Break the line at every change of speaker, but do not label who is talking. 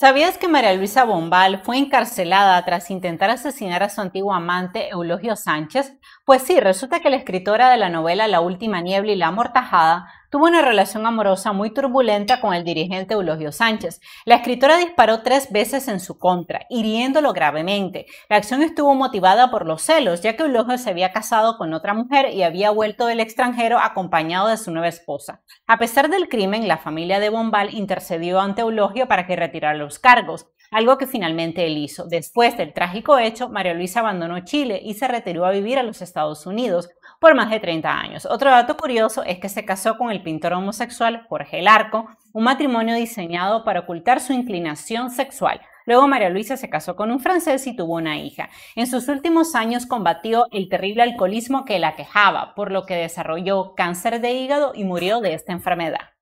¿Sabías que María Luisa Bombal fue encarcelada tras intentar asesinar a su antiguo amante Eulogio Sánchez? Pues sí, resulta que la escritora de la novela La Última Niebla y La Amortajada tuvo una relación amorosa muy turbulenta con el dirigente Eulogio Sánchez. La escritora disparó tres veces en su contra, hiriéndolo gravemente. La acción estuvo motivada por los celos, ya que Eulogio se había casado con otra mujer y había vuelto del extranjero acompañado de su nueva esposa. A pesar del crimen, la familia de Bombal intercedió ante Eulogio para que retirara los cargos algo que finalmente él hizo. Después del trágico hecho, María Luisa abandonó Chile y se retiró a vivir a los Estados Unidos por más de 30 años. Otro dato curioso es que se casó con el pintor homosexual Jorge Larco, un matrimonio diseñado para ocultar su inclinación sexual. Luego María Luisa se casó con un francés y tuvo una hija. En sus últimos años combatió el terrible alcoholismo que la quejaba, por lo que desarrolló cáncer de hígado y murió de esta enfermedad.